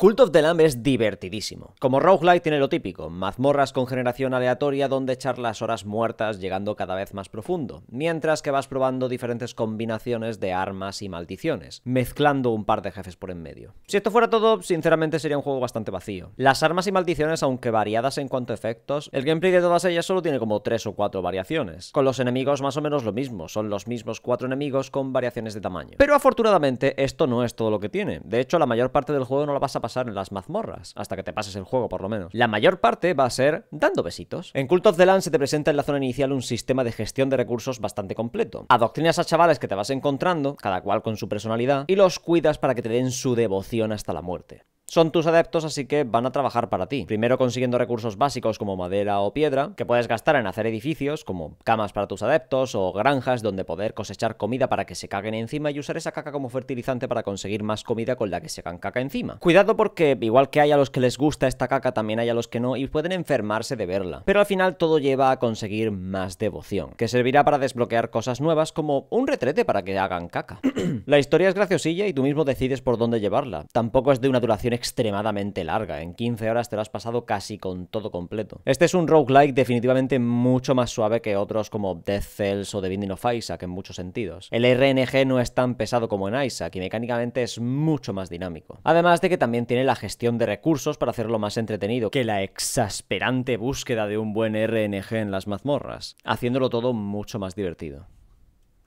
Cult of the Lamb es divertidísimo. Como roguelike tiene lo típico, mazmorras con generación aleatoria donde echar las horas muertas llegando cada vez más profundo, mientras que vas probando diferentes combinaciones de armas y maldiciones, mezclando un par de jefes por en medio. Si esto fuera todo, sinceramente sería un juego bastante vacío. Las armas y maldiciones, aunque variadas en cuanto a efectos, el gameplay de todas ellas solo tiene como 3 o 4 variaciones. Con los enemigos más o menos lo mismo, son los mismos 4 enemigos con variaciones de tamaño. Pero afortunadamente esto no es todo lo que tiene, de hecho la mayor parte del juego no la vas a pasar pasar en las mazmorras, hasta que te pases el juego por lo menos. La mayor parte va a ser dando besitos. En Cult of the Land se te presenta en la zona inicial un sistema de gestión de recursos bastante completo. Adoctrinas a chavales que te vas encontrando, cada cual con su personalidad, y los cuidas para que te den su devoción hasta la muerte son tus adeptos, así que van a trabajar para ti. Primero consiguiendo recursos básicos como madera o piedra, que puedes gastar en hacer edificios, como camas para tus adeptos o granjas donde poder cosechar comida para que se caguen encima y usar esa caca como fertilizante para conseguir más comida con la que se hagan caca encima. Cuidado porque, igual que hay a los que les gusta esta caca, también hay a los que no y pueden enfermarse de verla. Pero al final todo lleva a conseguir más devoción, que servirá para desbloquear cosas nuevas como un retrete para que hagan caca. la historia es graciosilla y tú mismo decides por dónde llevarla. Tampoco es de una duración extremadamente larga. En 15 horas te lo has pasado casi con todo completo. Este es un roguelike definitivamente mucho más suave que otros como Death Cells o The Binding of Isaac en muchos sentidos. El RNG no es tan pesado como en Isaac y mecánicamente es mucho más dinámico. Además de que también tiene la gestión de recursos para hacerlo más entretenido que la exasperante búsqueda de un buen RNG en las mazmorras, haciéndolo todo mucho más divertido.